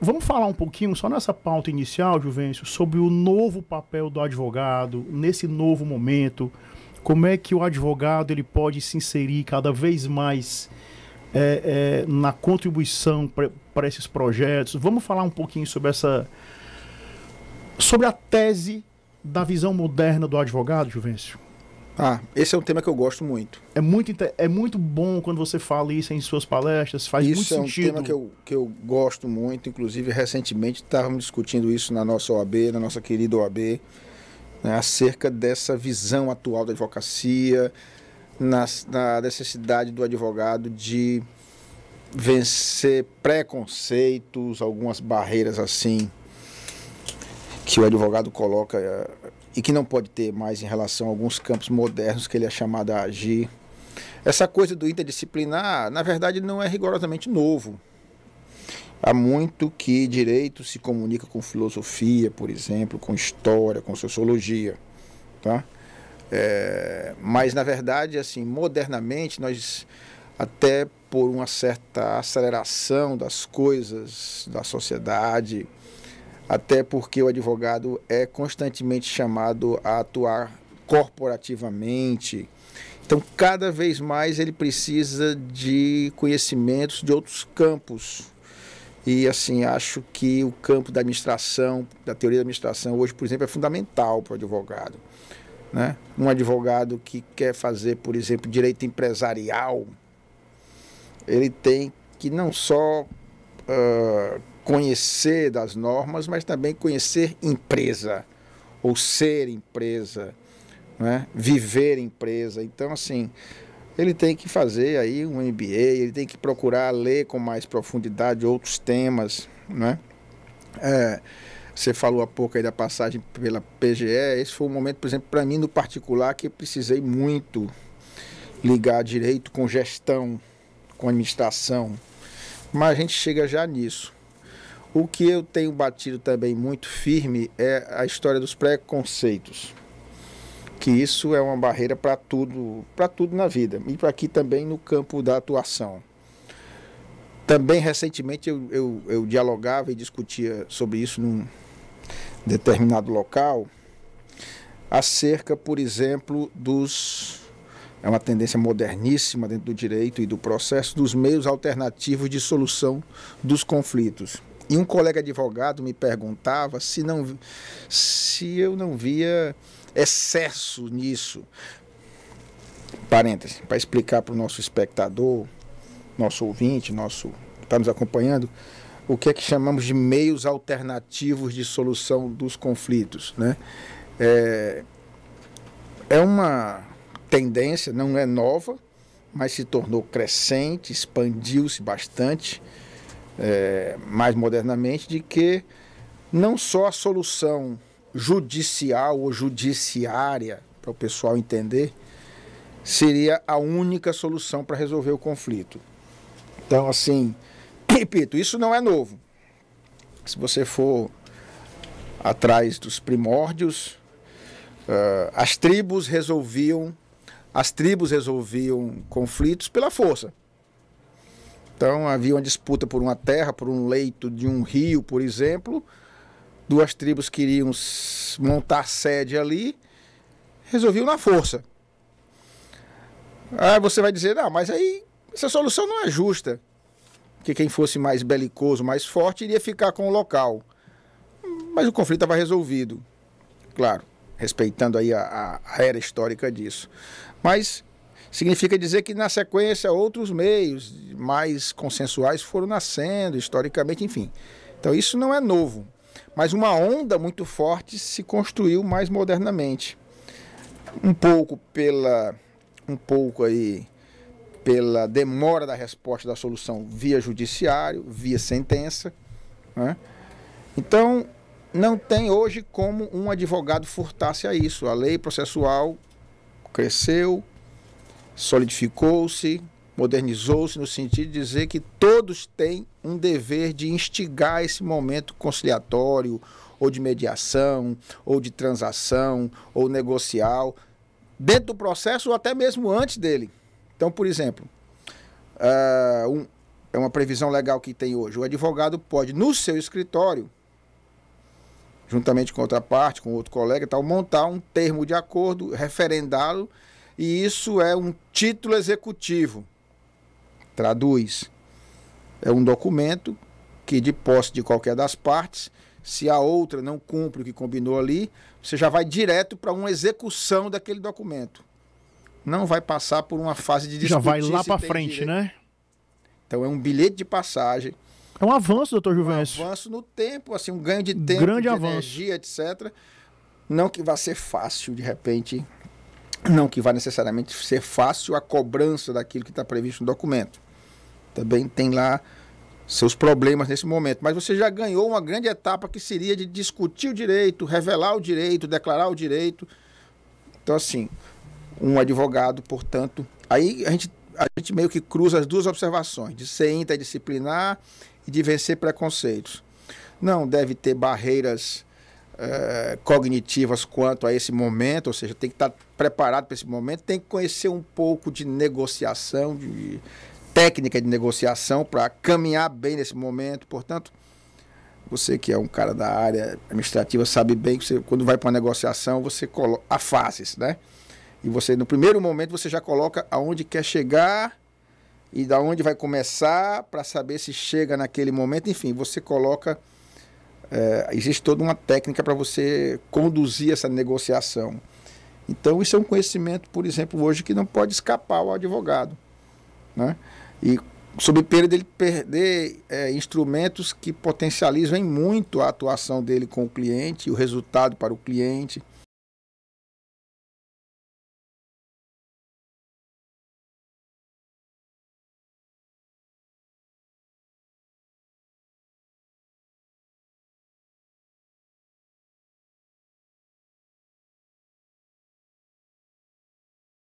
Vamos falar um pouquinho, só nessa pauta inicial, Juvencio, sobre o novo papel do advogado nesse novo momento. Como é que o advogado ele pode se inserir cada vez mais é, é, na contribuição para esses projetos? Vamos falar um pouquinho sobre essa. sobre a tese da visão moderna do advogado, Juvencio? Ah, esse é um tema que eu gosto muito. É muito, é muito bom quando você fala isso em suas palestras, faz isso muito sentido. Isso é um tema que eu, que eu gosto muito, inclusive recentemente estávamos discutindo isso na nossa OAB, na nossa querida OAB, né, acerca dessa visão atual da advocacia, na, na necessidade do advogado de vencer preconceitos, algumas barreiras assim que o advogado coloca eh, e que não pode ter mais em relação a alguns campos modernos que ele é chamado a agir. Essa coisa do interdisciplinar, na verdade, não é rigorosamente novo. Há muito que direito se comunica com filosofia, por exemplo, com história, com sociologia. Tá? É, mas, na verdade, assim, modernamente, nós, até por uma certa aceleração das coisas, da sociedade, até porque o advogado é constantemente chamado a atuar corporativamente. Então, cada vez mais ele precisa de conhecimentos de outros campos. E assim, acho que o campo da administração, da teoria da administração hoje, por exemplo, é fundamental para o advogado. Né? Um advogado que quer fazer, por exemplo, direito empresarial, ele tem que não só uh, conhecer das normas, mas também conhecer empresa, ou ser empresa, né? viver empresa. Então, assim, ele tem que fazer aí um MBA, ele tem que procurar ler com mais profundidade outros temas, né? É, você falou há pouco aí da passagem pela PGE, esse foi um momento, por exemplo, para mim no particular que eu precisei muito ligar direito com gestão, com administração, mas a gente chega já nisso. O que eu tenho batido também muito firme é a história dos preconceitos. Que isso é uma barreira para tudo, para tudo na vida e para aqui também no campo da atuação. Também recentemente eu, eu, eu dialogava e discutia sobre isso num determinado local, acerca, por exemplo, dos é uma tendência moderníssima dentro do direito e do processo dos meios alternativos de solução dos conflitos. E um colega advogado me perguntava se, não, se eu não via excesso nisso. Parêntese, para explicar para o nosso espectador, nosso ouvinte, nosso que está nos acompanhando, o que é que chamamos de meios alternativos de solução dos conflitos. Né? É, é uma tendência, não é nova, mas se tornou crescente, expandiu-se bastante é, mais modernamente, de que não só a solução judicial ou judiciária, para o pessoal entender, seria a única solução para resolver o conflito. Então, assim, repito, isso não é novo. Se você for atrás dos primórdios, uh, as tribos resolviam as tribos resolviam conflitos pela força. Então havia uma disputa por uma terra, por um leito de um rio, por exemplo. Duas tribos queriam montar sede ali, resolviam na força. Aí você vai dizer, não, mas aí essa solução não é justa. Que quem fosse mais belicoso, mais forte, iria ficar com o local. Mas o conflito estava resolvido. Claro, respeitando aí a, a, a era histórica disso. Mas Significa dizer que, na sequência, outros meios mais consensuais foram nascendo, historicamente, enfim. Então, isso não é novo. Mas uma onda muito forte se construiu mais modernamente. Um pouco pela. Um pouco aí pela demora da resposta da solução via judiciário, via sentença. Né? Então, não tem hoje como um advogado furtar-se a isso. A lei processual cresceu, solidificou-se, modernizou-se no sentido de dizer que todos têm um dever de instigar esse momento conciliatório, ou de mediação, ou de transação, ou negocial, dentro do processo ou até mesmo antes dele. Então, por exemplo, uh, um, é uma previsão legal que tem hoje. O advogado pode, no seu escritório, juntamente com outra parte, com outro colega e tal, montar um termo de acordo, referendá-lo e isso é um título executivo. Traduz. É um documento que, de posse de qualquer das partes, se a outra não cumpre o que combinou ali, você já vai direto para uma execução daquele documento. Não vai passar por uma fase de discutir. Já vai lá para frente, direito. né? Então é um bilhete de passagem. É um avanço, doutor Juvencio. Um avanço no tempo, assim, um ganho de tempo, Grande de avanço. energia, etc. Não que vá ser fácil, de repente, não que vá necessariamente ser fácil a cobrança daquilo que está previsto no documento. Também tem lá seus problemas nesse momento. Mas você já ganhou uma grande etapa que seria de discutir o direito, revelar o direito, declarar o direito. Então, assim, um advogado, portanto. Aí a gente, a gente meio que cruza as duas observações, de ser interdisciplinar e de vencer preconceitos. Não deve ter barreiras eh, cognitivas quanto a esse momento, ou seja, tem que estar tá preparado para esse momento, tem que conhecer um pouco de negociação, de técnica de negociação para caminhar bem nesse momento. Portanto, você que é um cara da área administrativa sabe bem que você, quando vai para uma negociação, você coloca a fases, né? E você, no primeiro momento, você já coloca aonde quer chegar e da onde vai começar para saber se chega naquele momento. Enfim, você coloca é, existe toda uma técnica para você conduzir essa negociação. Então, isso é um conhecimento, por exemplo, hoje que não pode escapar ao advogado. Né? E sob pena dele perder é, instrumentos que potencializam em muito a atuação dele com o cliente, o resultado para o cliente.